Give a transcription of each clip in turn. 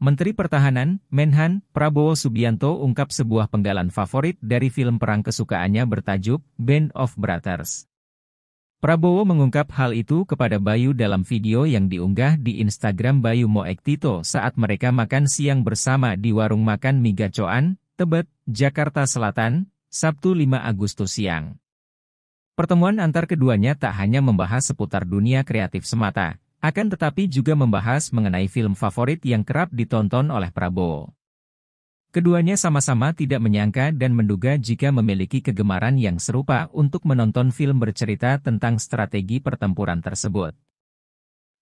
Menteri Pertahanan, Menhan, Prabowo Subianto ungkap sebuah penggalan favorit dari film perang kesukaannya bertajuk Band of Brothers. Prabowo mengungkap hal itu kepada Bayu dalam video yang diunggah di Instagram Bayu Moek Tito saat mereka makan siang bersama di warung makan Migacoan, Tebet, Jakarta Selatan, Sabtu 5 Agustus siang. Pertemuan antar keduanya tak hanya membahas seputar dunia kreatif semata, akan tetapi juga membahas mengenai film favorit yang kerap ditonton oleh Prabowo. Keduanya sama-sama tidak menyangka dan menduga jika memiliki kegemaran yang serupa untuk menonton film bercerita tentang strategi pertempuran tersebut.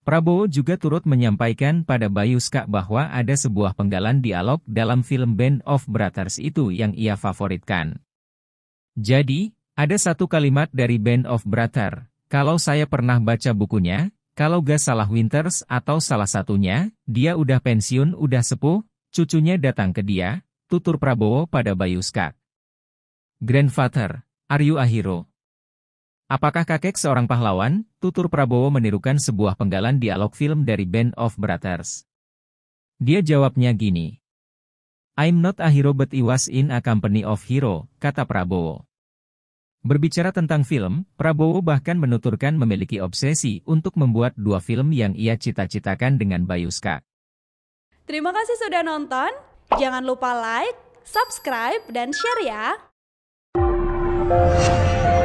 Prabowo juga turut menyampaikan pada Bayu Ska bahwa ada sebuah penggalan dialog dalam film Band of Brothers itu yang ia favoritkan. Jadi, ada satu kalimat dari Band of Brothers, kalau saya pernah baca bukunya, kalau gak salah Winters atau salah satunya, dia udah pensiun udah sepuh, cucunya datang ke dia, tutur Prabowo pada Bayu Skak. Grandfather, are you a hero? Apakah kakek seorang pahlawan? Tutur Prabowo menirukan sebuah penggalan dialog film dari Band of Brothers. Dia jawabnya gini. I'm not a hero but I was in a company of hero, kata Prabowo. Berbicara tentang film, Prabowo bahkan menuturkan memiliki obsesi untuk membuat dua film yang ia cita-citakan dengan Bayuska. Terima kasih sudah nonton. Jangan lupa like, subscribe, dan share ya.